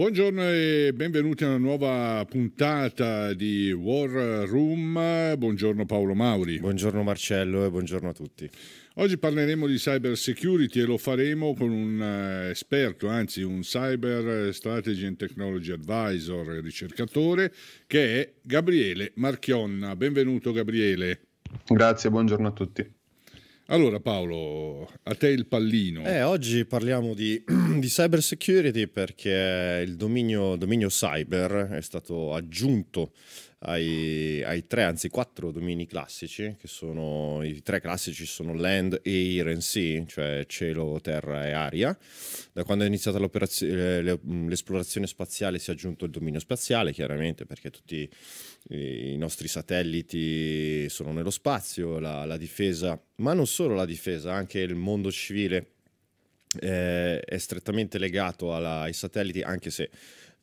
Buongiorno e benvenuti a una nuova puntata di War Room. Buongiorno Paolo Mauri. Buongiorno Marcello e buongiorno a tutti. Oggi parleremo di cyber security e lo faremo con un eh, esperto, anzi un cyber strategy and technology advisor ricercatore che è Gabriele Marchionna. Benvenuto Gabriele. Grazie, buongiorno a tutti. Allora Paolo, a te il pallino. Eh, oggi parliamo di, di cyber security perché il dominio, dominio cyber è stato aggiunto ai, hai, tre, anzi quattro domini classici, che sono i tre classici sono land, air and sea, cioè cielo, terra e aria. Da quando è iniziata l'esplorazione spaziale si è aggiunto il dominio spaziale, chiaramente, perché tutti i nostri satelliti sono nello spazio, la, la difesa, ma non solo la difesa, anche il mondo civile eh, è strettamente legato alla, ai satelliti, anche se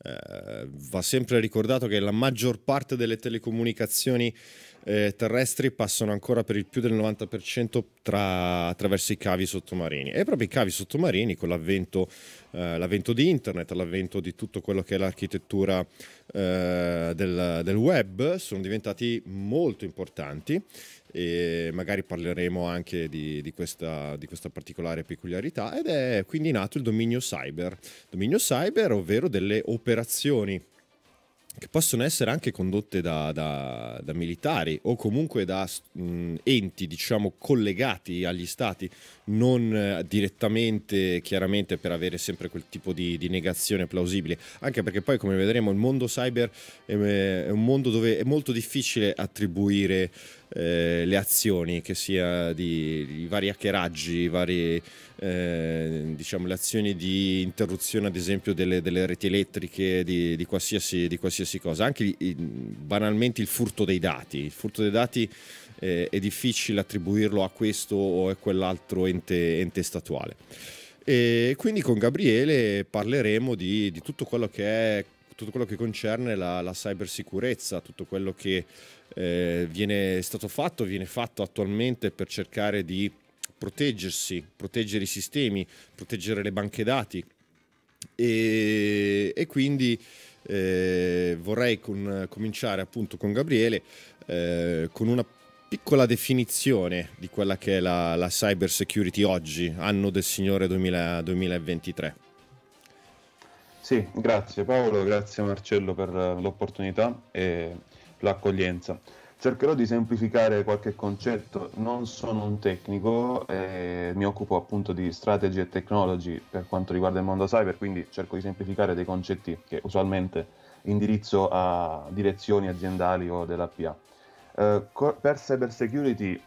eh, va sempre ricordato che la maggior parte delle telecomunicazioni eh, terrestri passano ancora per il più del 90% tra, attraverso i cavi sottomarini. E proprio i cavi sottomarini, con l'avvento, eh, l'avvento di internet, l'avvento di tutto quello che è l'architettura eh, del, del web, sono diventati molto importanti e magari parleremo anche di, di, questa, di, questa, particolare peculiarità ed è quindi nato il dominio cyber, dominio cyber ovvero delle operazioni che possono essere anche condotte da, da, da militari o comunque da mh, enti diciamo collegati agli stati non eh, direttamente, chiaramente per avere sempre quel tipo di, di negazione plausibile, anche perché poi come vedremo il mondo cyber è, è un mondo dove è molto difficile attribuire eh, le azioni, che sia di, i vari hackeraggi, i eh, diciamo, le azioni di interruzione ad esempio delle, delle reti elettriche, di, di, qualsiasi, di qualsiasi cosa, anche banalmente il furto dei dati. Il furto dei dati eh, è difficile attribuirlo a questo o a quell'altro ente, ente statuale. E quindi con Gabriele parleremo di, di tutto quello che è tutto quello che concerne la, la cybersicurezza, tutto quello che eh, viene stato fatto, viene fatto attualmente per cercare di proteggersi, proteggere i sistemi, proteggere le banche dati. E, e quindi eh, vorrei con, cominciare appunto con Gabriele eh, con una piccola definizione di quella che è la, la cyber security oggi, anno del Signore 2000, 2023. Sì, grazie Paolo, grazie Marcello per l'opportunità e l'accoglienza. Cercherò di semplificare qualche concetto, non sono un tecnico, eh, mi occupo appunto di strategy e technology per quanto riguarda il mondo cyber, quindi cerco di semplificare dei concetti che usualmente indirizzo a direzioni aziendali o dell'APA. Uh, per cybersecurity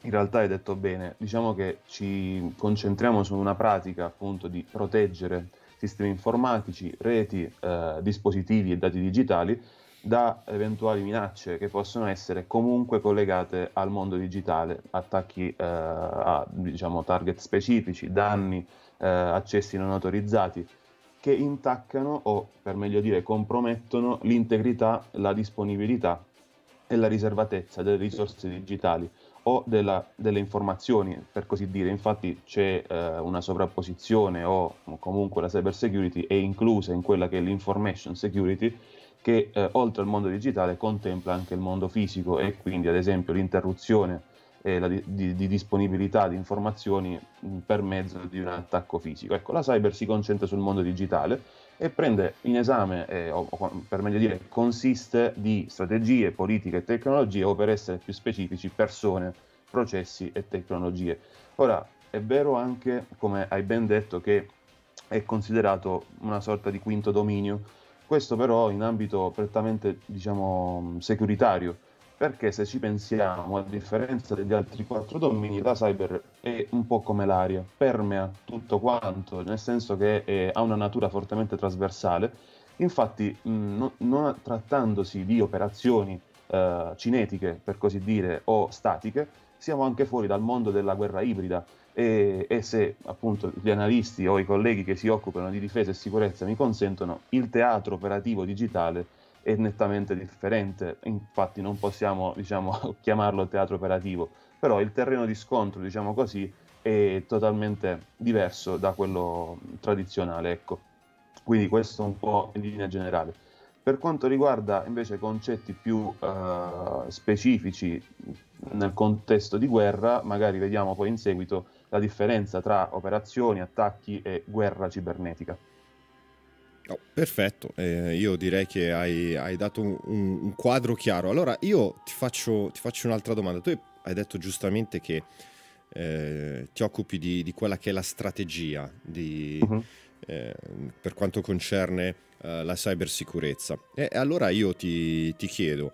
in realtà hai detto bene, diciamo che ci concentriamo su una pratica appunto di proteggere sistemi informatici, reti, eh, dispositivi e dati digitali da eventuali minacce che possono essere comunque collegate al mondo digitale, attacchi eh, a diciamo, target specifici, danni, eh, accessi non autorizzati che intaccano o per meglio dire compromettono l'integrità, la disponibilità e la riservatezza delle risorse digitali o della, delle informazioni, per così dire. Infatti c'è eh, una sovrapposizione o comunque la cyber security è inclusa in quella che è l'information security che eh, oltre al mondo digitale contempla anche il mondo fisico e quindi ad esempio l'interruzione e la di, di, di disponibilità di informazioni per mezzo di un attacco fisico. Ecco, la cyber si concentra sul mondo digitale e prende in esame, eh, o, per meglio dire, consiste di strategie, politiche e tecnologie o per essere più specifici persone, processi e tecnologie. Ora, è vero anche, come hai ben detto, che è considerato una sorta di quinto dominio, questo però in ambito prettamente, diciamo, securitario, perché se ci pensiamo, a differenza degli altri quattro domini, la cyber è un po' come l'aria, permea tutto quanto, nel senso che è, ha una natura fortemente trasversale. Infatti, mh, non, non, trattandosi di operazioni eh, cinetiche, per così dire, o statiche, siamo anche fuori dal mondo della guerra ibrida. E, e, se appunto gli analisti o i colleghi che si occupano di difesa e sicurezza mi consentono, il teatro operativo digitale è nettamente differente, infatti non possiamo diciamo, chiamarlo teatro operativo, però il terreno di scontro, diciamo così, è totalmente diverso da quello tradizionale, ecco. Quindi questo un po' in linea generale. Per quanto riguarda invece concetti più eh, specifici nel contesto di guerra, magari vediamo poi in seguito la differenza tra operazioni, attacchi e guerra cibernetica. Oh, perfetto, eh, io direi che hai, hai dato un, un, quadro chiaro. Allora io ti faccio, ti faccio, un'altra domanda. Tu hai detto giustamente che eh, ti occupi di, di, quella che è la strategia di, uh-huh. eh, per quanto concerne eh, la cybersicurezza. E allora io ti, ti chiedo,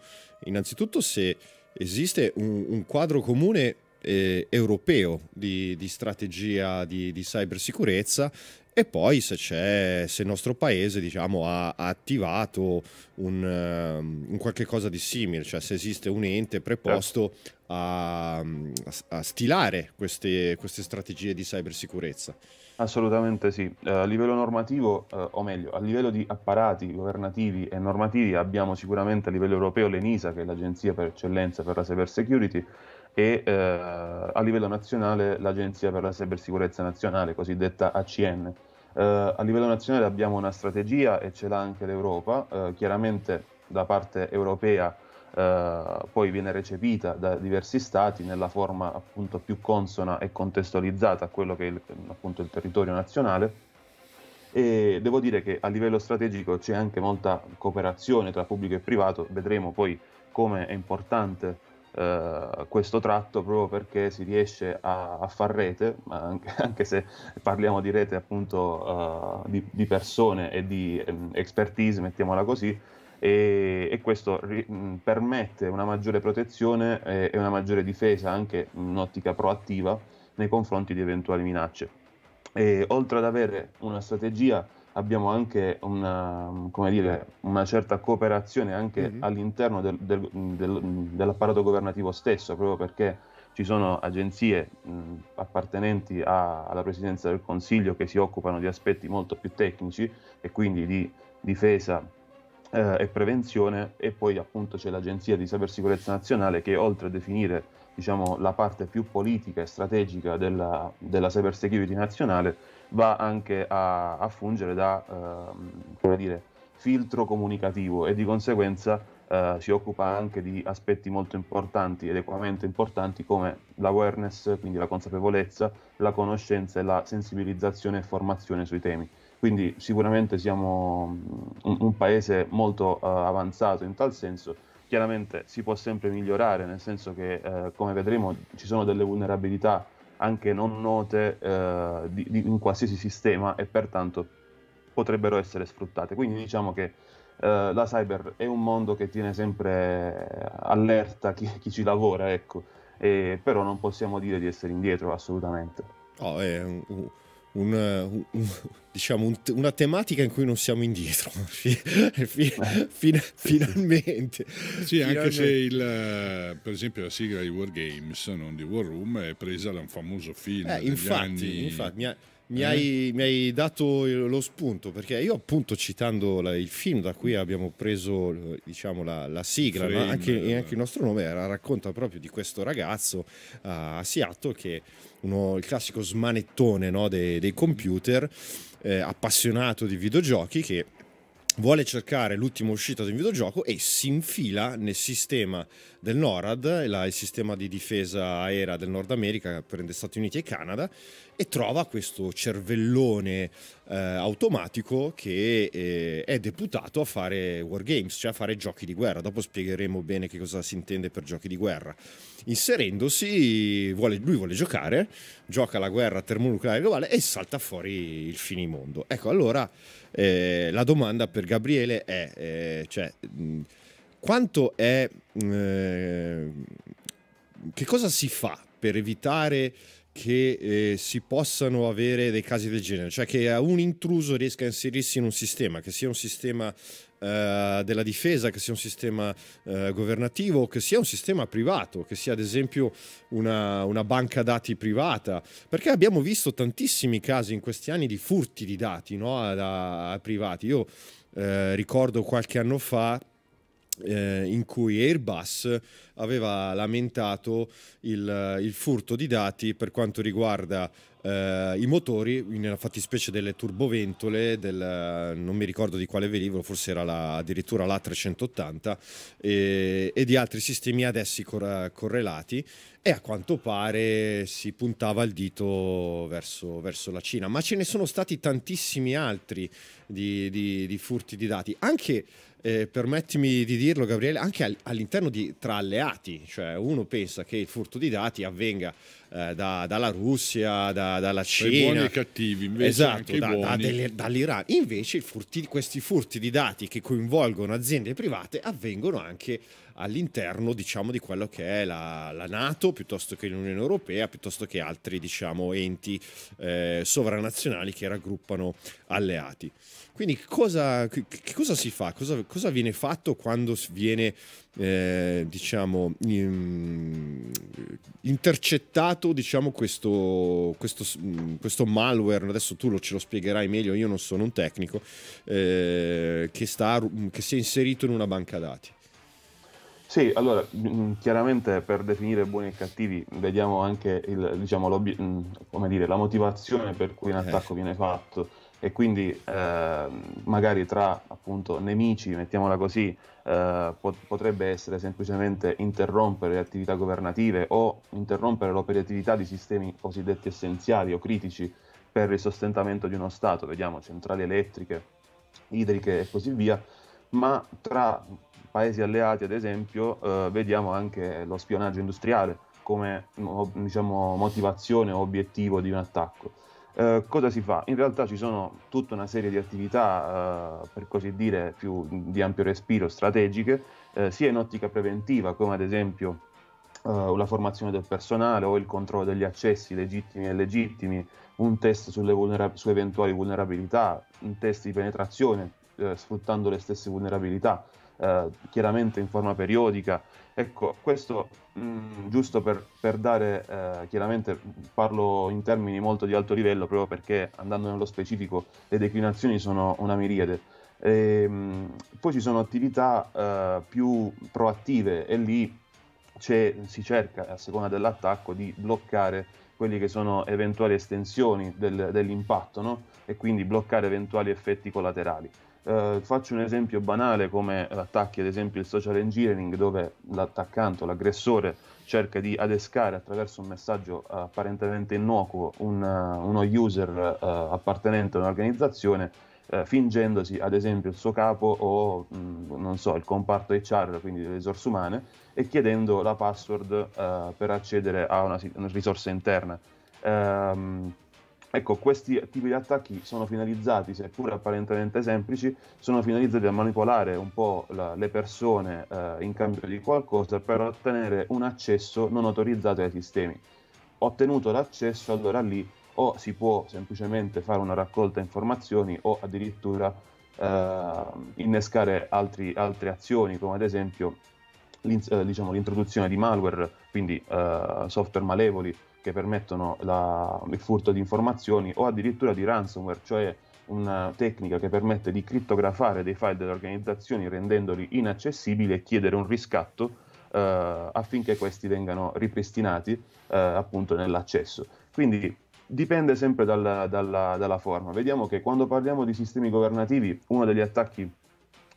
innanzitutto se esiste un, un quadro comune eh, europeo di, di strategia di, di cybersicurezza e poi se, se il nostro paese diciamo, ha, ha, attivato un, ehm, un, qualche cosa di simile, cioè se esiste un ente preposto certo. a, a stilare queste, queste strategie di cybersicurezza. Assolutamente sì. Eh, a livello normativo, eh, o meglio, a livello di apparati governativi e normativi, abbiamo sicuramente a livello europeo l'ENISA, che è l'agenzia per eccellenza per la cybersecurity, security, e eh, a livello nazionale l'Agenzia per la Cybersicurezza Nazionale, cosiddetta ACN. Eh, a livello nazionale abbiamo una strategia e ce l'ha anche l'Europa, eh, chiaramente da parte europea eh, poi viene recepita da diversi stati nella forma appunto più consona e contestualizzata a quello che è il, appunto il territorio nazionale e devo dire che a livello strategico c'è anche molta cooperazione tra pubblico e privato, vedremo poi come è importante eh, questo tratto proprio perché si riesce a, a far rete, anche, anche, se parliamo di rete appunto eh, di, di, persone e di ehm, expertise, mettiamola così, e, e questo ri, mh, permette una maggiore protezione e, e una maggiore difesa anche in ottica proattiva nei confronti di eventuali minacce. E, oltre ad avere una strategia abbiamo anche una, um, dire, una certa cooperazione anche mm-hmm. all'interno del, del, del, dell'apparato governativo stesso, proprio perché ci sono agenzie mh, appartenenti a, alla Presidenza del Consiglio che si occupano di aspetti molto più tecnici e quindi di difesa eh, e prevenzione e poi appunto c'è l'Agenzia di Cybersicurezza Nazionale che oltre a definire diciamo, la parte più politica e strategica della, della cybersecurity nazionale va anche a, a fungere da eh, dire, filtro comunicativo e di conseguenza eh, si occupa anche di aspetti molto importanti ed equamente importanti come l'awareness, quindi la consapevolezza, la conoscenza e la sensibilizzazione e formazione sui temi. Quindi sicuramente siamo mm, un, un paese molto eh, avanzato in tal senso. Chiaramente si può sempre migliorare, nel senso che, eh, come vedremo, ci sono delle vulnerabilità anche non note eh, di, di, in qualsiasi sistema e pertanto potrebbero essere sfruttate. Quindi diciamo che eh, la cyber è un mondo che tiene sempre allerta chi, chi ci lavora, ecco, e, però non possiamo dire di essere indietro assolutamente. Oh, è un, eh, un, un, diciamo, un, una tematica in cui non siamo indietro fino, fino, sì, finalmente sì finalmente. anche se il, eh, per esempio la sigla di War Games non di War Room è presa da un famoso film eh, infatti, anni... infatti mi ha, mi, mm. hai, mi hai, dato lo spunto perché io appunto citando la, il film da cui abbiamo preso diciamo, la, la, sigla, ma anche, anche, il nostro nome era, racconta proprio di questo ragazzo uh, a Seattle che uno, il classico smanettone no, dei, dei, computer, eh, appassionato di videogiochi che vuole cercare l'ultima uscita di un videogioco e si infila nel sistema del NORAD, il sistema di difesa aerea del Nord America, che prende Stati Uniti e Canada, e trova questo cervellone eh, automatico che eh, è deputato a fare wargames, cioè a fare giochi di guerra. Dopo spiegheremo bene che cosa si intende per giochi di guerra. Inserendosi, vuole, lui vuole giocare, gioca la guerra termonucleare globale e salta fuori il finimondo. Ecco, allora eh, la domanda per Gabriele è, eh, cioè, mh, quanto è... Eh, che cosa si fa per evitare che eh, si possano avere dei casi del genere, cioè che un intruso riesca a inserirsi in un sistema, che sia un sistema eh, della difesa, che sia un sistema eh, governativo, che sia un sistema privato, che sia ad esempio una, una, banca dati privata, perché abbiamo visto tantissimi casi in questi anni di furti di dati no? a, a, a privati. Io eh, ricordo qualche anno fa eh, in cui Airbus aveva lamentato il, il, furto di dati per quanto riguarda eh, i motori, nella fattispecie delle turboventole, del, non mi ricordo di quale velivolo, forse era la, addirittura l'A380 e, e, di altri sistemi ad essi cor- correlati e a quanto pare si puntava il dito verso, verso la Cina, ma ce ne sono stati tantissimi altri di, di, di furti di dati, anche eh, permettimi di dirlo Gabriele, anche all'interno di tra alleati, cioè uno pensa che il furto di dati avvenga eh, da, dalla Russia, da, dalla Cina, dai buoni e cattivi, invece esatto, da, delle, dall'Iran, invece furti, questi furti di dati che coinvolgono aziende private avvengono anche all'interno diciamo, di quello che è la, la, Nato piuttosto che l'Unione Europea piuttosto che altri diciamo, enti eh, sovranazionali che raggruppano alleati. Quindi cosa, che cosa si fa? Cosa, cosa viene fatto quando viene eh, diciamo, intercettato diciamo, questo, questo, questo, malware? Adesso tu lo, ce lo spiegherai meglio, io non sono un tecnico, eh, che, sta, che si è inserito in una banca dati. Sì, allora, mm, chiaramente per definire buoni e cattivi vediamo anche il, diciamo, mm, dire, la motivazione per cui un eh. attacco viene fatto e quindi eh, magari tra appunto nemici, mettiamola così, eh, potrebbe essere semplicemente interrompere le attività governative o interrompere l'operatività di sistemi cosiddetti essenziali o critici per il sostentamento di uno Stato, vediamo centrali elettriche, idriche e così via, ma tra paesi alleati ad esempio eh, vediamo anche lo spionaggio industriale come diciamo, motivazione o obiettivo di un attacco. Eh, cosa si fa? In realtà ci sono tutta una serie di attività, eh, per così dire, più di ampio respiro, strategiche, eh, sia in ottica preventiva, come ad esempio eh, la formazione del personale o il controllo degli accessi legittimi e illegittimi, un test vulnera- su eventuali vulnerabilità, un test di penetrazione eh, sfruttando le stesse vulnerabilità, chiaramente in forma periodica. Ecco, questo Mm, giusto per, per dare, eh, chiaramente parlo in termini molto di alto livello proprio perché andando nello specifico le declinazioni sono una miriade. E, ehm, mh, poi ci sono attività eh, più proattive e lì si cerca, a seconda dell'attacco, di bloccare quelli che sono eventuali estensioni del, dell'impatto no? e quindi bloccare eventuali effetti collaterali. Uh, faccio un esempio banale come attacchi ad esempio il social engineering dove l'attaccante o l'aggressore cerca di adescare attraverso un messaggio apparentemente innocuo un, uh, uno user eh, appartenente a un'organizzazione fingendosi ad esempio il suo capo o mh, mm, non so il comparto HR quindi le risorse umane e chiedendo la password per accedere a una, una risorsa interna. Um, Ecco, questi tipi di attacchi sono finalizzati, seppur apparentemente semplici, sono finalizzati a manipolare un po' la, le persone eh, in cambio di qualcosa per ottenere un accesso non autorizzato ai sistemi. Ottenuto l'accesso, allora lì o si può semplicemente fare una raccolta informazioni o addirittura eh, innescare altri, altre azioni, come ad esempio eh, diciamo l'introduzione di malware, quindi eh, software malevoli, che permettono la, il furto di informazioni o addirittura di ransomware, cioè una tecnica che permette di crittografare dei file delle organizzazioni rendendoli inaccessibili e chiedere un riscatto eh, affinché questi vengano ripristinati eh, appunto nell'accesso. Quindi dipende sempre dalla, dalla, dalla forma. Vediamo che quando parliamo di sistemi governativi uno degli attacchi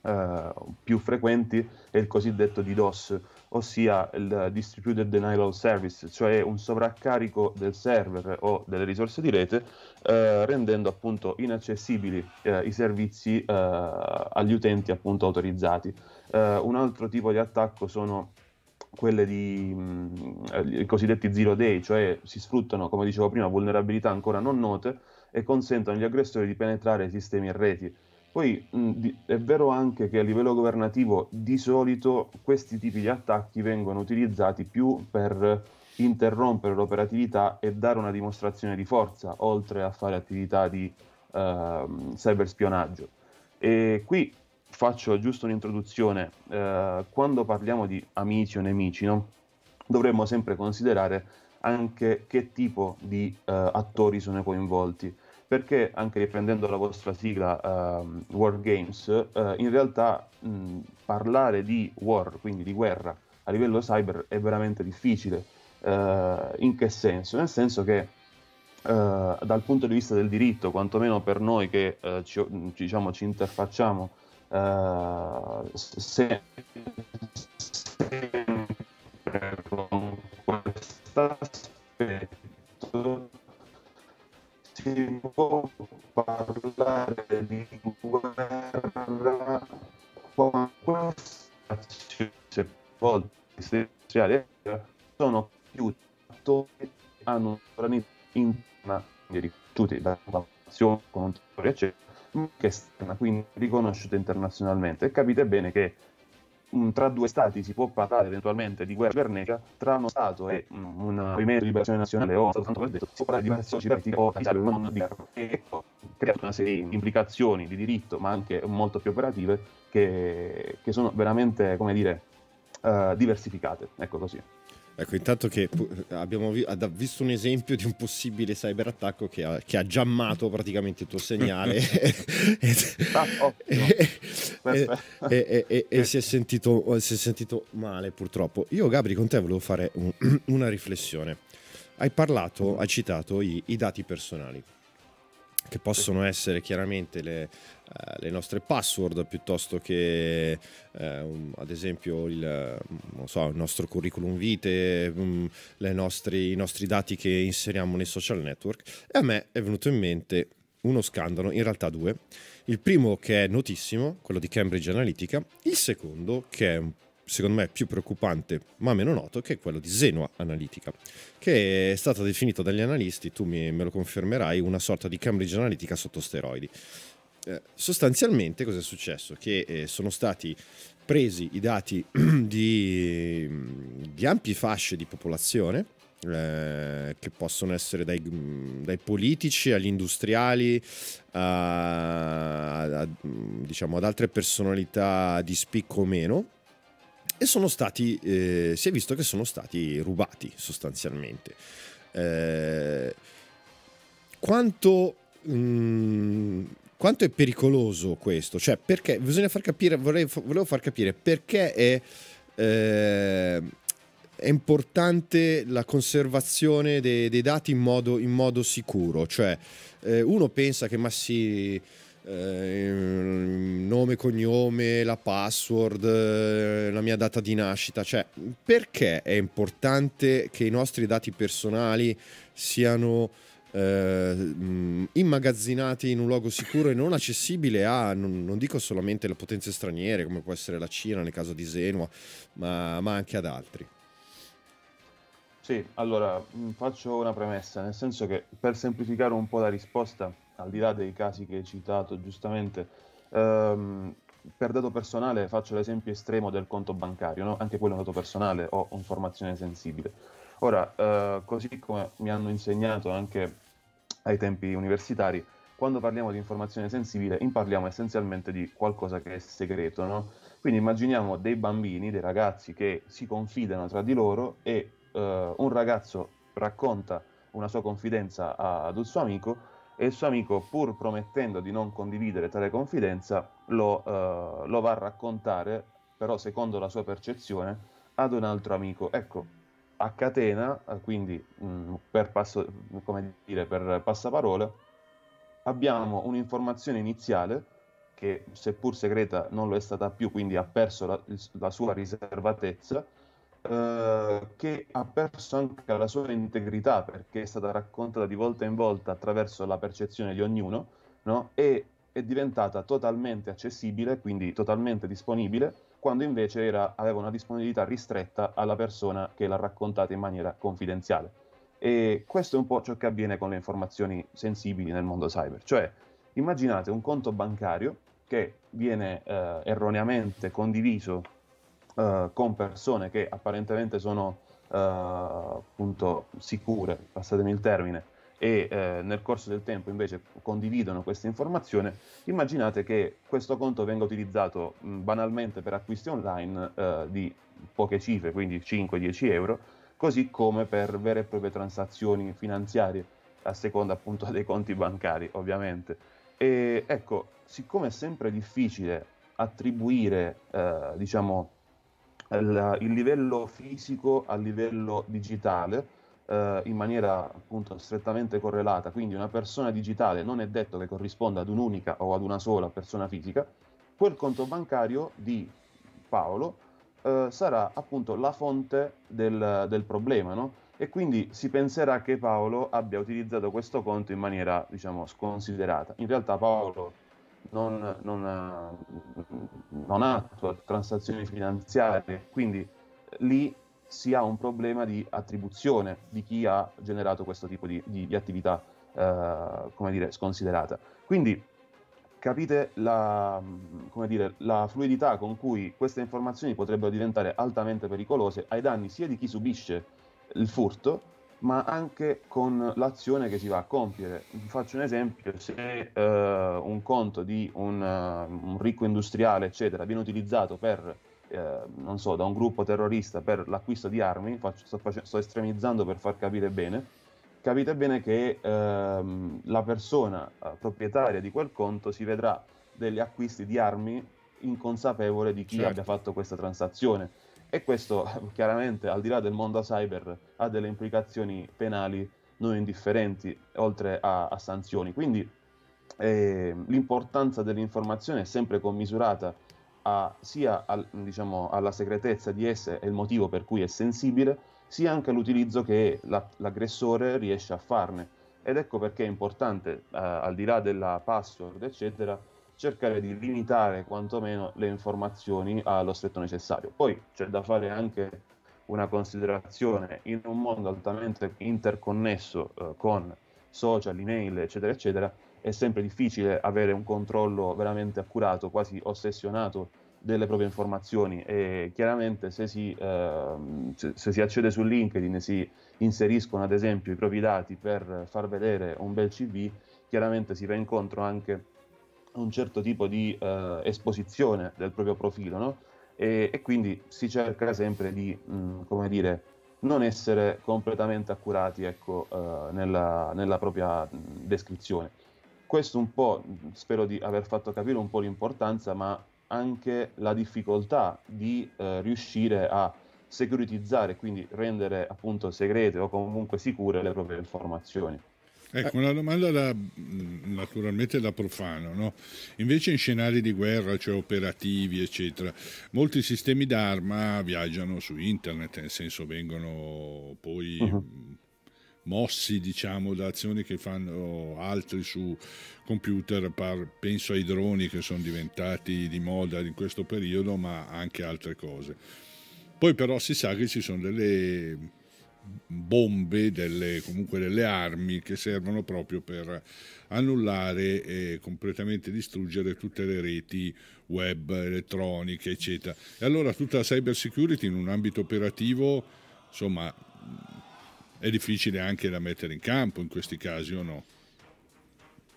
eh, più frequenti è il cosiddetto DDoS, ossia il Distributed Denial of Service, cioè un sovraccarico del server o delle risorse di rete, eh, rendendo appunto inaccessibili eh, i servizi eh, agli utenti appunto autorizzati. Eh, un altro tipo di attacco sono quelle di mh, mm, i cosiddetti zero day, cioè si sfruttano, come dicevo prima, vulnerabilità ancora non note e consentono agli aggressori di penetrare sistemi e reti. Poi mm, è vero anche che a livello governativo di solito questi tipi di attacchi vengono utilizzati più per interrompere l'operatività e dare una dimostrazione di forza, oltre a fare attività di eh, cyberspionaggio. E qui faccio giusto un'introduzione. Eh, quando parliamo di amici o nemici, no? dovremmo sempre considerare anche che tipo di eh, attori sono coinvolti perché anche riprendendo la vostra sigla um, War Games, uh, in realtà mh, parlare di war, quindi di guerra, a livello cyber è veramente difficile. Uh, in che senso? Nel senso che uh, dal punto di vista del diritto, quantomeno per noi che ci, diciamo, ci interfacciamo, se, se industriali sono più attori che hanno un'organizzazione interna, riconosciuti da formazione, con un tutore, eccetera, che esterna, quindi riconosciuta internazionalmente. E capite bene che tra due stati si può parlare eventualmente di guerra cibernetica, tra uno stato e un movimento di liberazione nazionale o tanto per detto, si può parlare di liberazione cibernetica o non di guerra. Ecco, crea una serie di implicazioni di diritto, ma anche molto più operative, che, che sono veramente, come dire, eh, diversificate. Ecco così. Ecco, intanto che abbiamo visto un esempio di un possibile cyberattacco che ha, che ha giammato praticamente il tuo segnale e si è sentito male purtroppo. Io Gabri con te volevo fare un, una riflessione. Hai parlato, mm-hmm. hai citato i, i dati personali che possono essere chiaramente le, eh, le nostre password piuttosto che eh, un, ad esempio il, mm, so, il, nostro curriculum vitae, um, nostri, i nostri dati che inseriamo nei social network. E a me è venuto in mente uno scandalo, in realtà due. Il primo che è notissimo, quello di Cambridge Analytica, il secondo che è secondo me più preoccupante ma meno noto che è quello di Zenua Analytica che è stata definita dagli analisti, tu mi, me lo confermerai, una sorta di Cambridge Analytica sotto steroidi. Eh, sostanzialmente cosa è successo? Che eh, sono stati presi i dati di, di ampie fasce di popolazione, eh, che possono essere dai, mm, dai politici agli industriali, a, a, diciamo, ad altre personalità di spicco o meno, e sono stati, eh, si è visto che sono stati rubati sostanzialmente. Eh, quanto mh, mm, quanto è pericoloso questo? Cioè, perché bisogna far capire, vorrei, volevo far capire perché è, eh, è importante la conservazione dei, dei dati in modo, in modo, sicuro. Cioè, eh, uno pensa che ma sì. Eh, nome, cognome, la password, eh, la mia data di nascita, cioè perché è importante che i nostri dati personali siano eh, mm, immagazzinati in un luogo sicuro e non accessibile a, non, non, dico solamente le potenze straniere, come può essere la Cina nel caso di Zenua, ma, ma anche ad altri. Sì, allora mm, faccio una premessa, nel senso che per semplificare un po' la risposta, al di là dei casi che hai citato giustamente, ehm, per dato personale faccio l'esempio estremo del conto bancario, no? anche quello è un dato personale o informazione sensibile. Ora, eh, così come mi hanno insegnato anche ai tempi universitari, quando parliamo di informazione sensibile, parliamo essenzialmente di qualcosa che è segreto, no? Quindi immaginiamo dei bambini, dei ragazzi che si confidano tra di loro e eh, un ragazzo racconta una sua confidenza a, ad un suo amico e il suo amico, pur promettendo di non condividere tale confidenza, lo, eh, lo va a raccontare, però secondo la sua percezione, ad un altro amico. Ecco, a catena, eh, quindi mh, mm, per, passo, come dire, per passaparola, abbiamo un'informazione iniziale che seppur segreta non lo è stata più, quindi ha perso la, la sua riservatezza, eh, che ha perso anche la sua integrità perché è stata raccontata di volta in volta attraverso la percezione di ognuno no? e è diventata totalmente accessibile, quindi totalmente disponibile quando invece era, aveva una disponibilità ristretta alla persona che l'ha raccontata in maniera confidenziale. E questo è un po' ciò che avviene con le informazioni sensibili nel mondo cyber, cioè immaginate un conto bancario che viene eh, erroneamente condiviso eh, con persone che apparentemente sono eh, appunto sicure, passatemi il termine, e eh, nel corso del tempo invece condividono questa informazione, immaginate che questo conto venga utilizzato mh, banalmente per acquisti online eh, di poche cifre, quindi 5-10 euro, così come per vere e proprie transazioni finanziarie, a seconda appunto dei conti bancari ovviamente. E ecco, siccome è sempre difficile attribuire, eh, diciamo, il, il livello fisico al livello digitale, eh, in maniera appunto strettamente correlata, quindi una persona digitale non è detto che corrisponda ad un'unica o ad una sola persona fisica, quel conto bancario di Paolo eh, sarà appunto la fonte del, del problema, no? E quindi si penserà che Paolo abbia utilizzato questo conto in maniera, diciamo, sconsiderata. In realtà Paolo non, non, ha, non attua transazioni finanziarie, quindi lì si ha un problema di attribuzione di chi ha generato questo tipo di, di, di attività, eh, come dire, sconsiderata. Quindi capite la, mm, dire, la, fluidità con cui queste informazioni potrebbero diventare altamente pericolose ai danni sia di chi subisce il furto, ma anche con l'azione che si va a compiere. Vi faccio un esempio, se eh, un conto di un, eh, un ricco industriale, eccetera, viene utilizzato per eh, non so, da un gruppo terrorista per l'acquisto di armi, faccio, sto, faccio, sto, estremizzando per far capire bene, capite bene che ehm, la persona eh, proprietaria di quel conto si vedrà degli acquisti di armi inconsapevole di chi certo. abbia fatto questa transazione. E questo chiaramente, al di là del mondo cyber, ha delle implicazioni penali non indifferenti, oltre a, a sanzioni. Quindi eh, l'importanza dell'informazione è sempre commisurata a, sia al, diciamo, alla segretezza di esse e il motivo per cui è sensibile, sia anche all'utilizzo che la, l'aggressore riesce a farne. Ed ecco perché è importante, eh, al di là della password, eccetera, cercare di limitare quantomeno le informazioni allo stretto necessario. Poi c'è da fare anche una considerazione in un mondo altamente interconnesso eh, con social, email, eccetera, eccetera, è sempre difficile avere un controllo veramente accurato, quasi ossessionato delle proprie informazioni e chiaramente se si, eh, se, si, accede su LinkedIn e si inseriscono ad esempio i propri dati per far vedere un bel CV, chiaramente si va incontro anche a un certo tipo di eh, esposizione del proprio profilo no? e, e, quindi si cerca sempre di, mh, mm, come dire, non essere completamente accurati ecco, eh, nella, nella propria mm, descrizione questo un po', spero di aver fatto capire un po' l'importanza, ma anche la difficoltà di eh, riuscire a securitizzare, quindi rendere appunto segrete o comunque sicure le proprie informazioni. Ecco, una domanda da, naturalmente da profano, no? invece in scenari di guerra, cioè operativi, eccetera, molti sistemi d'arma viaggiano su internet, nel senso vengono poi uh-huh mossi diciamo da azioni che fanno altri su computer par, penso ai droni che sono diventati di moda in questo periodo ma anche altre cose poi però si sa che ci sono delle bombe delle, comunque delle armi che servono proprio per annullare e completamente distruggere tutte le reti web elettroniche eccetera e allora tutta la cyber security in un ambito operativo insomma è difficile anche da mettere in campo in questi casi o no?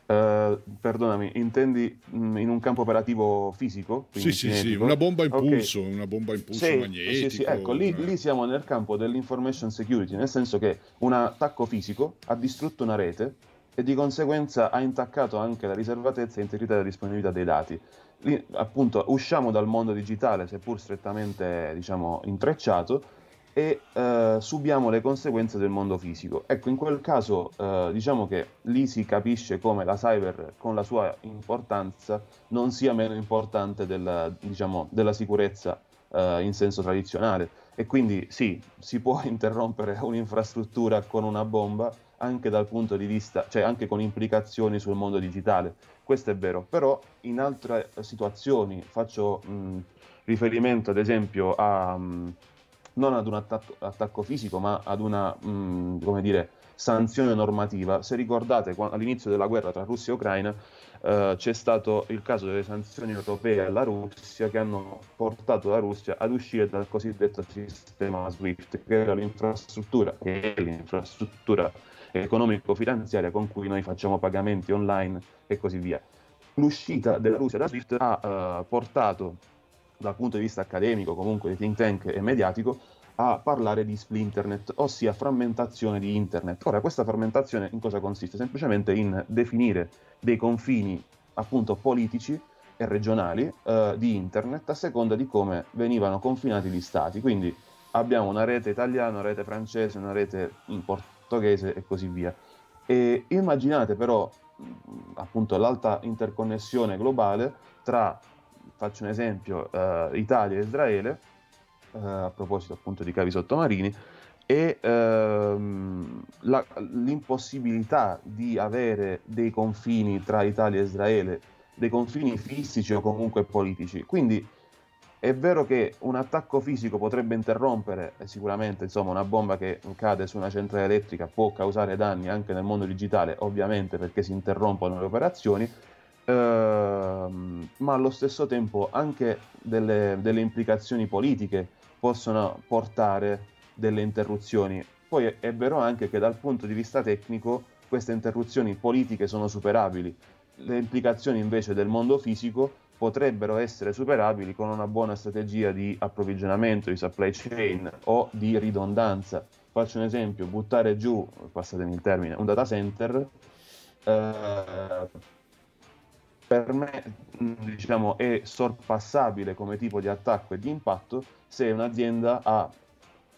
Uh, perdonami, intendi mm, in un campo operativo fisico? Sì, sì, sì, una bomba a impulso, okay. una bomba impulso sì, magnetico. Sì, sì. ecco, lì, cioè. lì, siamo nel campo dell'information security, nel senso che un attacco fisico ha distrutto una rete e di conseguenza ha intaccato anche la riservatezza e integrità della disponibilità dei dati. Lì, appunto, usciamo dal mondo digitale, seppur strettamente, diciamo, intrecciato, e eh, subiamo le conseguenze del mondo fisico. Ecco, in quel caso eh, diciamo che lì si capisce come la cyber, con la sua importanza, non sia meno importante della, diciamo, della sicurezza eh, in senso tradizionale. E quindi sì, si può interrompere un'infrastruttura con una bomba anche dal punto di vista, cioè anche con implicazioni sul mondo digitale. Questo è vero, però in altre situazioni faccio mh, riferimento ad esempio a... Mh, non ad un attacco, attacco fisico, ma ad una, mh, mm, come dire, sanzione normativa. Se ricordate, all'inizio della guerra tra Russia e Ucraina eh, c'è stato il caso delle sanzioni europee alla Russia che hanno portato la Russia ad uscire dal cosiddetto sistema SWIFT, che era l'infrastruttura, che è l'infrastruttura economico-finanziaria con cui noi facciamo pagamenti online e così via. L'uscita della Russia da SWIFT ha eh, portato dal punto di vista accademico, comunque di think tank e mediatico, a parlare di splinternet, ossia frammentazione di internet. Ora, questa frammentazione in cosa consiste? Semplicemente in definire dei confini appunto politici e regionali eh, di internet a seconda di come venivano confinati gli stati. Quindi abbiamo una rete italiana, una rete francese, una rete in portoghese e così via. E immaginate però appunto l'alta interconnessione globale tra faccio un esempio, uh, Italia e Israele, uh, a proposito appunto di cavi sottomarini, e uh, la, l'impossibilità di avere dei confini tra Italia e Israele, dei confini fisici o comunque politici. Quindi è vero che un attacco fisico potrebbe interrompere, eh, sicuramente insomma una bomba che cade su una centrale elettrica può causare danni anche nel mondo digitale, ovviamente perché si interrompono le operazioni, ehm, ma allo stesso tempo anche delle, delle implicazioni politiche possono portare delle interruzioni. Poi è vero anche che dal punto di vista tecnico queste interruzioni politiche sono superabili, le implicazioni invece del mondo fisico potrebbero essere superabili con una buona strategia di approvvigionamento, di supply chain o di ridondanza. Faccio un esempio, buttare giù, passatemi il termine, un data center eh, per me mm, diciamo, è sorpassabile come tipo di attacco e di impatto se un'azienda ha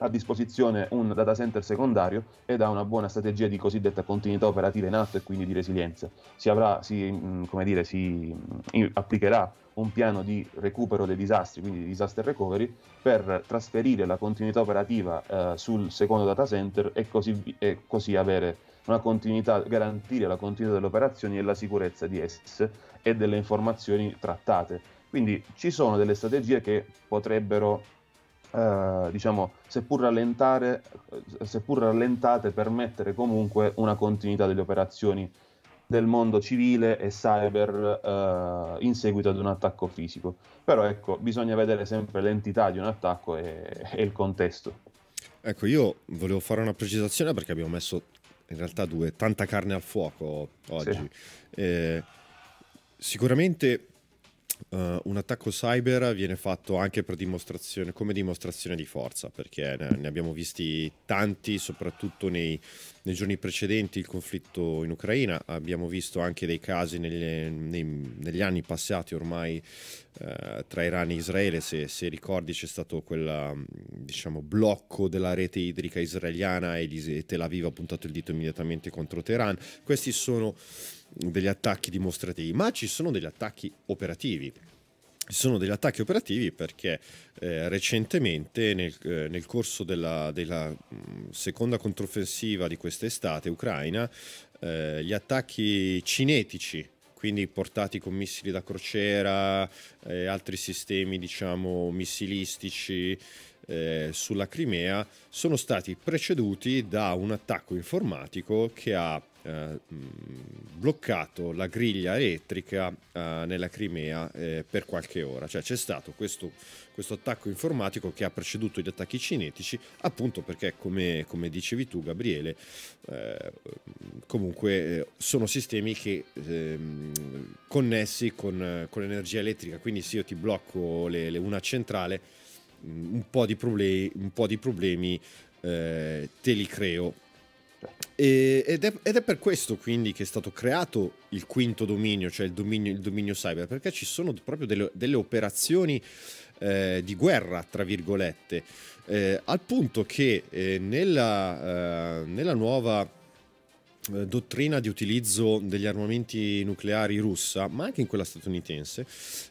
a disposizione un data center secondario ed ha una buona strategia di cosiddetta continuità operativa in atto e quindi di resilienza. Si, avrà, si, mm, dire, si mm, applicherà un piano di recupero dei disastri, quindi di disaster recovery, per trasferire la continuità operativa eh, sul secondo data center e così, e così avere continuità, garantire la continuità delle operazioni e la sicurezza di esse e delle informazioni trattate. Quindi ci sono delle strategie che potrebbero, eh, diciamo, seppur, rallentare, seppur rallentate, permettere comunque una continuità delle operazioni del mondo civile e cyber eh, in seguito ad un attacco fisico. Però ecco, bisogna vedere sempre l'entità di un attacco e, e il contesto. Ecco, io volevo fare una precisazione perché abbiamo messo in realtà due, tanta carne al fuoco oggi. Sì. Eh, sicuramente Uh, un attacco cyber viene fatto anche dimostrazione, come dimostrazione di forza, perché ne, ne abbiamo visti tanti, soprattutto nei, nei, giorni precedenti il conflitto in Ucraina, abbiamo visto anche dei casi negli, nei, negli anni passati ormai uh, tra Iran e Israele, se, se ricordi c'è stato quel diciamo, blocco della rete idrica israeliana e, e Tel Aviv ha puntato il dito immediatamente contro Teheran, questi sono degli attacchi dimostrativi, ma ci sono degli attacchi operativi. Ci sono degli attacchi operativi perché eh, recentemente, nel, eh, nel corso della, della mh, mm, seconda controffensiva di quest'estate ucraina, eh, gli attacchi cinetici quindi portati con missili da crociera, eh, altri sistemi diciamo missilistici eh, sulla Crimea, sono stati preceduti da un attacco informatico che ha eh, bloccato la griglia elettrica eh, nella Crimea eh, per qualche ora. Cioè c'è stato questo, questo, attacco informatico che ha preceduto gli attacchi cinetici, appunto perché, come, come dicevi tu Gabriele, eh, comunque eh, sono sistemi che ehm, connessi con, con, l'energia elettrica, quindi se io ti blocco le, le, una centrale, un po' di problemi, po di problemi te li creo e, ed, è, ed, è, per questo quindi che è stato creato il quinto dominio, cioè il dominio, il dominio cyber, perché ci sono proprio delle, delle operazioni eh, di guerra, tra virgolette, eh, al punto che eh, nella, eh, nella, nuova eh, dottrina di utilizzo degli armamenti nucleari russa, ma anche in quella statunitense,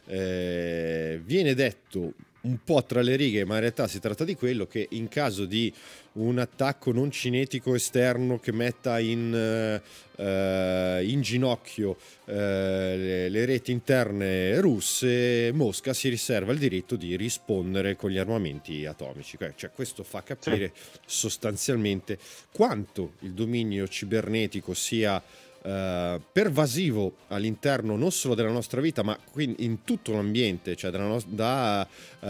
eh, viene detto un po' tra le righe, ma in realtà si tratta di quello che in caso di un attacco non cinetico esterno che metta in, uh, in ginocchio uh, le, le, reti interne russe, Mosca si riserva il diritto di rispondere con gli armamenti atomici. Cioè, cioè questo fa capire sì. sostanzialmente quanto il dominio cibernetico sia Uh, pervasivo all'interno non solo della nostra vita, ma in tutto l'ambiente, cioè no- da uh,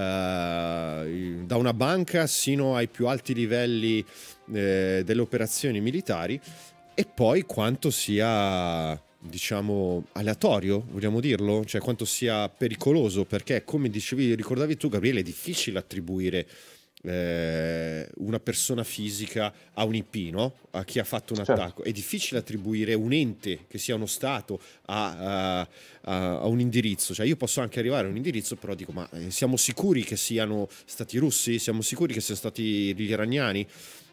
da una banca sino ai più alti livelli eh, delle operazioni militari e poi quanto sia diciamo aleatorio, vogliamo dirlo, cioè quanto sia pericoloso perché come dicevi ricordavi tu Gabriele è difficile attribuire eh, una persona fisica a un IP, no? a chi ha fatto un certo. attacco. È difficile attribuire un ente che sia uno Stato a, a, a, a, un indirizzo. Cioè, io posso anche arrivare a un indirizzo, però dico: ma eh, siamo sicuri che siano stati russi? Siamo sicuri che siano stati gli iraniani?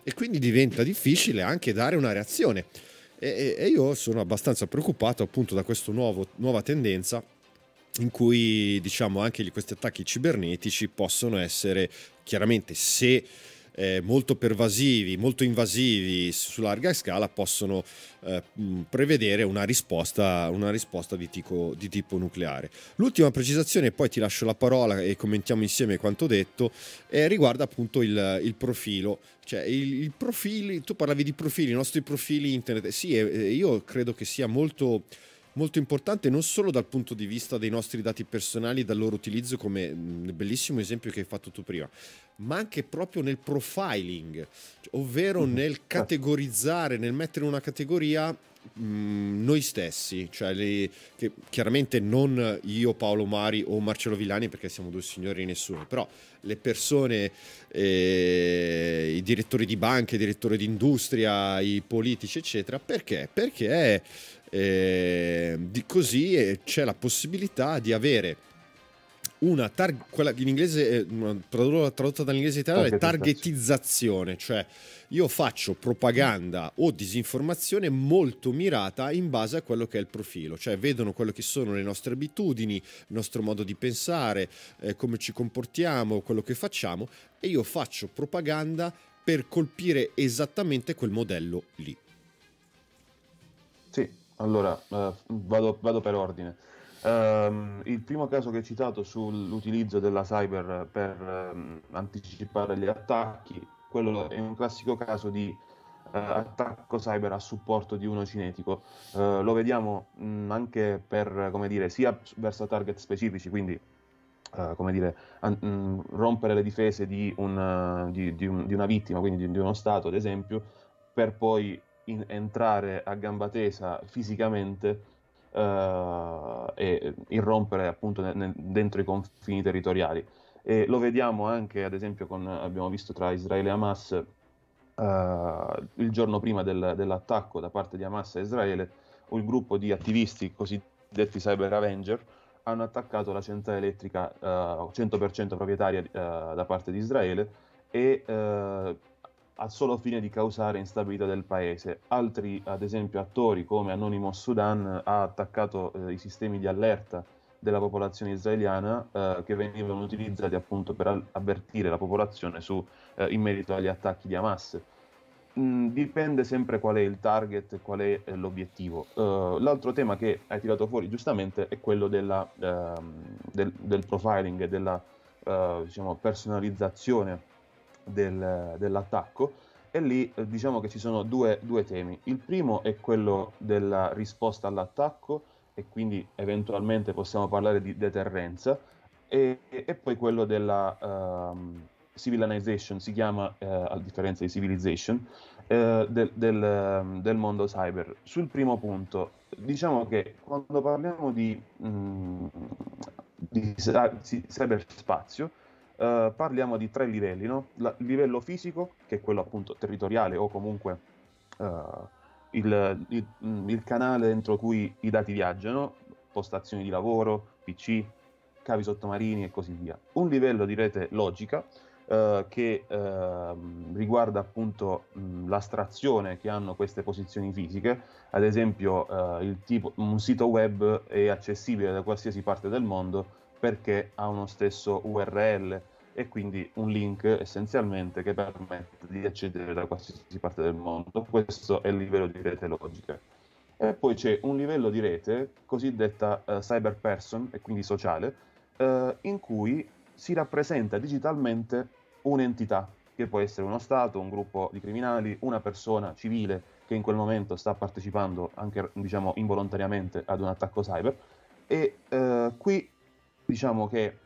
E quindi diventa difficile anche dare una reazione. E, e io sono abbastanza preoccupato appunto da questa nuova tendenza in cui diciamo anche questi attacchi cibernetici possono essere chiaramente se eh, molto pervasivi, molto invasivi su larga scala possono eh, prevedere una risposta, una risposta di, tico, di, tipo nucleare. L'ultima precisazione, poi ti lascio la parola e commentiamo insieme quanto detto, eh, riguarda appunto il, il profilo. Cioè, il, il profili, tu parlavi di profili, i nostri profili internet. Sì, eh, io credo che sia molto molto importante non solo dal punto di vista dei nostri dati personali, dal loro utilizzo, come il mm, bellissimo esempio che hai fatto tu prima, ma anche proprio nel profiling, ovvero mm-hmm. nel categorizzare, nel mettere una categoria Mm, noi stessi, cioè le, che, chiaramente non io Paolo Mari o Marcello Villani perché siamo due signori e nessuno, però le persone, eh, i direttori di banche, i direttori di industria, i politici eccetera, perché? Perché eh, di così eh, c'è la possibilità di avere una tar- quella in inglese eh, tradotta dall'inglese italiano è targetizzazione, cioè io faccio propaganda o disinformazione molto mirata in base a quello che è il profilo, cioè vedono quello che sono le nostre abitudini, il nostro modo di pensare, eh, come ci comportiamo, quello che facciamo e io faccio propaganda per colpire esattamente quel modello lì. Sì, allora eh, vado, vado per ordine. Um, il primo caso che hai citato sull'utilizzo della cyber per um, anticipare gli attacchi, quello è un classico caso di uh, attacco cyber a supporto di uno cinetico. Uh, lo vediamo mh, mm, anche per, come dire, sia verso target specifici, quindi Uh, come dire, an- mh, mm, rompere le difese di, un, uh, di, di, un, di, una vittima, quindi di, uno Stato, ad esempio, per poi in- entrare a gamba tesa fisicamente eh, e eh, irrompere appunto ne, ne, dentro i confini territoriali. E lo vediamo anche, ad esempio, con, abbiamo visto tra Israele e Hamas eh, il giorno prima del, dell'attacco da parte di Hamas a Israele, un gruppo di attivisti cosiddetti cyber Avenger hanno attaccato la centrale elettrica eh, 100% proprietaria eh, da parte di Israele e eh, al solo fine di causare instabilità del paese. Altri, ad esempio, attori come Anonymous Sudan ha attaccato eh, i sistemi di allerta della popolazione israeliana eh, che venivano utilizzati appunto per avvertire la popolazione su, eh, in merito agli attacchi di Hamas. Mm, dipende sempre qual è il target qual è eh, l'obiettivo. Uh, l'altro tema che hai tirato fuori giustamente è quello della, uh, del, del, profiling e della uh, diciamo, personalizzazione del, dell'attacco e lì eh, diciamo che ci sono due, due temi. Il primo è quello della risposta all'attacco e quindi eventualmente possiamo parlare di deterrenza e, e poi quello della um, civilization, si chiama eh, a differenza di civilization, eh, del, del, ehm, del, mondo cyber. Sul primo punto, diciamo che quando parliamo di, mh, mm, di cyberspazio, eh, parliamo di tre livelli, no? La, il livello fisico, che è quello appunto territoriale o comunque eh, il, il, mm, il, canale dentro cui i dati viaggiano, postazioni di lavoro, PC, cavi sottomarini e così via. Un livello di rete logica, Uh, che uh, riguarda appunto mh, mm, l'astrazione che hanno queste posizioni fisiche, ad esempio uh, tipo, un sito web è accessibile da qualsiasi parte del mondo perché ha uno stesso URL e quindi un link essenzialmente che permette di accedere da qualsiasi parte del mondo. Questo è il livello di rete logica. E poi c'è un livello di rete cosiddetta uh, eh, cyber person e quindi sociale, uh, in cui si rappresenta digitalmente un'entità, che può essere uno Stato, un gruppo di criminali, una persona civile che in quel momento sta partecipando anche diciamo involontariamente ad un attacco cyber. E uh, qui diciamo che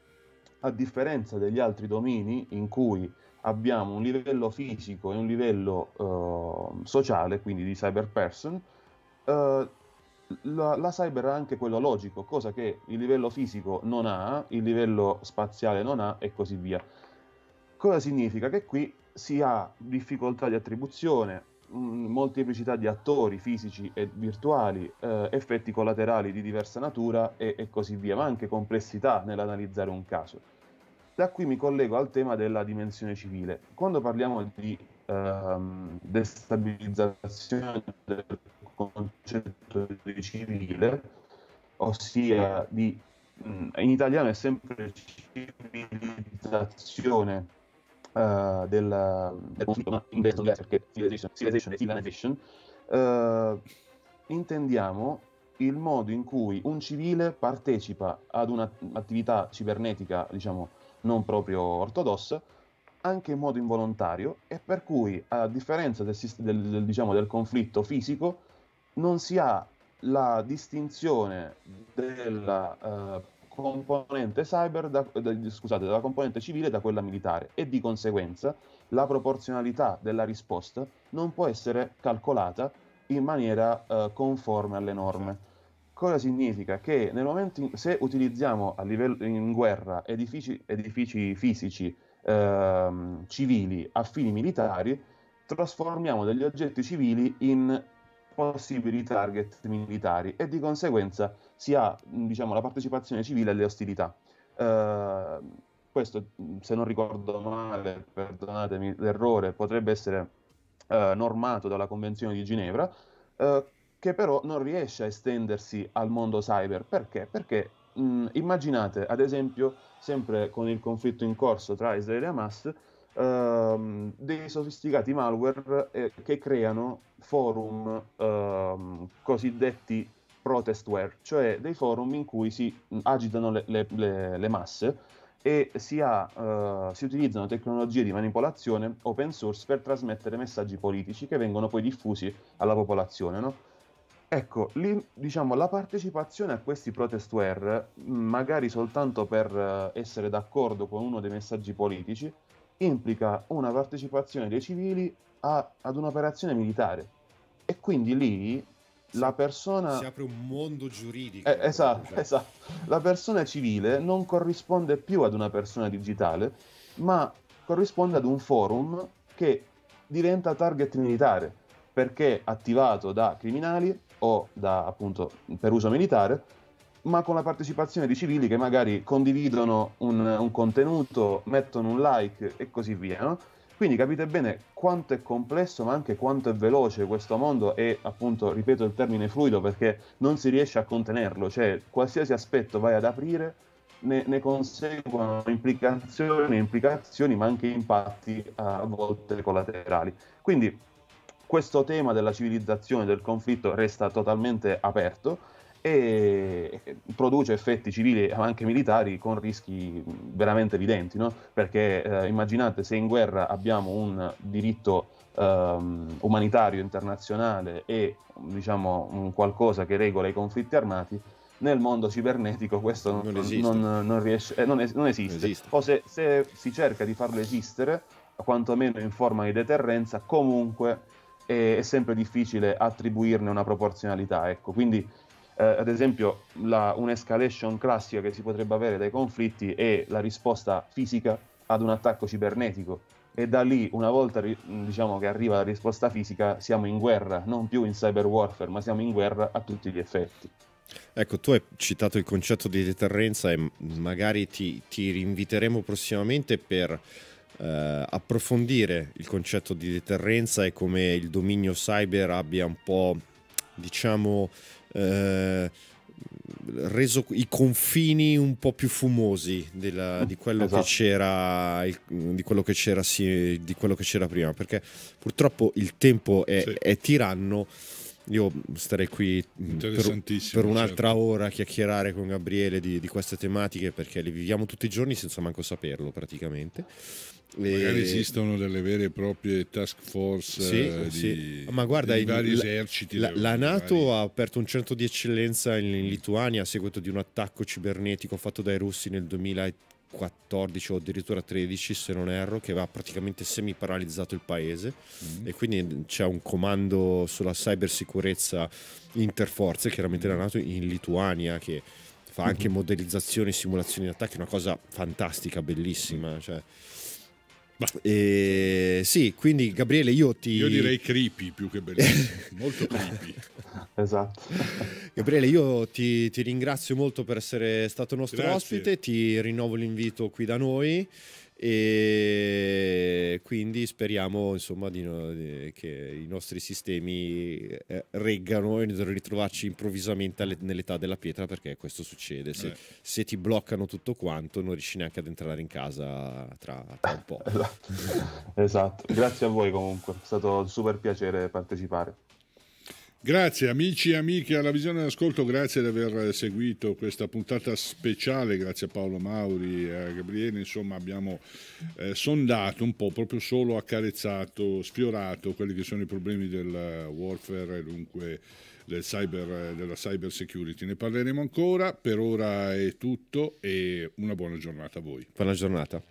a differenza degli altri domini in cui abbiamo un livello fisico e un livello uh, sociale, quindi di cyber person, uh, la, la, cyber ha anche quello logico, cosa che il livello fisico non ha, il livello spaziale non ha e così via. Cosa significa? Che qui si ha difficoltà di attribuzione, Mm, molteplicità di attori fisici e virtuali, eh, effetti collaterali di diversa natura e, e, così via, ma anche complessità nell'analizzare un caso. Da qui mi collego al tema della dimensione civile. Quando parliamo di ehm, destabilizzazione del concetto di civile, ossia di, mm, in italiano è sempre civilizzazione uh, del, del conflitto inglese perché civilization, civilization e civilization, uh, intendiamo il modo in cui un civile partecipa ad un'attività cibernetica, diciamo, non proprio ortodossa, anche in modo involontario e per cui, a differenza del, del, del, diciamo, del conflitto fisico, non si ha la distinzione della uh, componente cyber da, da, scusate, dalla componente civile da quella militare e di conseguenza la proporzionalità della risposta non può essere calcolata in maniera eh, conforme alle norme. Cosa significa? Che nel momento in, se utilizziamo a livello, in guerra edifici, edifici fisici eh, civili a fini militari, trasformiamo degli oggetti civili in possibili target militari e di conseguenza si ha diciamo, la partecipazione civile alle ostilità. Eh, questo, se non ricordo male, perdonatemi l'errore, potrebbe essere eh, normato dalla Convenzione di Ginevra, eh, che però non riesce a estendersi al mondo cyber. Perché? Perché mh, immaginate, ad esempio, sempre con il conflitto in corso tra Israele e Hamas, ehm, dei sofisticati malware eh, che creano forum ehm, cosiddetti protestware, cioè dei forum in cui si agitano le, le, le, le masse e si, ha, eh, si, utilizzano tecnologie di manipolazione open source per trasmettere messaggi politici che vengono poi diffusi alla popolazione. No? Ecco, lì, diciamo, la partecipazione a questi protestware, magari soltanto per eh, essere d'accordo con uno dei messaggi politici, implica una partecipazione dei civili a, ad un'operazione militare. E quindi lì si, la persona... Si apre un mondo giuridico. Eh, esatto, cioè. esatto. La persona civile non corrisponde più ad una persona digitale, ma corrisponde ad un forum che diventa target militare, perché attivato da criminali o da, appunto, per uso militare, ma con la partecipazione di civili che magari condividono un, un contenuto, mettono un like e così via. No? Quindi capite bene quanto è complesso ma anche quanto è veloce questo mondo e appunto ripeto il termine fluido perché non si riesce a contenerlo, cioè qualsiasi aspetto vai ad aprire ne, ne conseguono implicazioni, implicazioni ma anche impatti a volte collaterali. Quindi questo tema della civilizzazione, del conflitto resta totalmente aperto e produce effetti civili ma anche militari con rischi veramente evidenti, no? perché eh, immaginate se in guerra abbiamo un diritto ehm, umanitario internazionale e diciamo, qualcosa che regola i conflitti armati, nel mondo cibernetico questo non, non, esiste. non, non riesce, eh, es- esiste. esiste. O se, se si cerca di farlo esistere, quantomeno in forma di deterrenza, comunque è, sempre difficile attribuirne una proporzionalità. Ecco. Quindi eh, ad esempio la, un'escalation classica che si potrebbe avere dai conflitti è la risposta fisica ad un attacco cibernetico e da lì una volta diciamo, che arriva la risposta fisica siamo in guerra, non più in cyber warfare, ma siamo in guerra a tutti gli effetti. Ecco, tu hai citato il concetto di deterrenza e magari ti, ti rinviteremo prossimamente per Uh, approfondire il concetto di deterrenza e come il dominio cyber abbia un po', diciamo, eh, reso i confini un po' più fumosi della, di, quello esatto. di, quello che c'era, sì, di quello che c'era prima perché purtroppo il tempo è, sì. è tiranno io starei qui mm, per, per un'altra certo. ora a chiacchierare con Gabriele di, di, queste tematiche perché le viviamo tutti i giorni senza manco saperlo praticamente Magari esistono delle vere e proprie task force sì, eh, di, sì. Ma guarda, il, vari eserciti. La, la Nato vari... ha aperto un centro di eccellenza in, in, Lituania a seguito di un attacco cibernetico fatto dai russi nel 2014 o addirittura 13 se non erro che aveva praticamente semi paralizzato il paese mm. e quindi c'è un comando sulla cybersicurezza interforze chiaramente mm. la Nato in Lituania che fa anche mm. Mm-hmm. modellizzazioni simulazioni di attacchi una cosa fantastica bellissima cioè e, sì, quindi Gabriele io ti... Io direi creepy più che bellissimo, molto creepy. Esatto. Gabriele io ti, ti, ringrazio molto per essere stato nostro Grazie. ospite, ti rinnovo l'invito qui da noi e quindi speriamo insomma di, di, che i nostri sistemi eh, reggano e non ritrovarci improvvisamente alle, nell'età della pietra perché questo succede se, eh. se, ti bloccano tutto quanto non riesci neanche ad entrare in casa tra, tra un po' esatto grazie a voi comunque è stato un super piacere partecipare Grazie amici e amiche alla visione d'ascolto, grazie di aver seguito questa puntata speciale, grazie a Paolo Mauri e a Gabriele, insomma abbiamo eh, sondato un po', proprio solo accarezzato, sfiorato quelli che sono i problemi del warfare e dunque del cyber, della cyber security. Ne parleremo ancora, per ora è tutto e una buona giornata a voi. Buona giornata.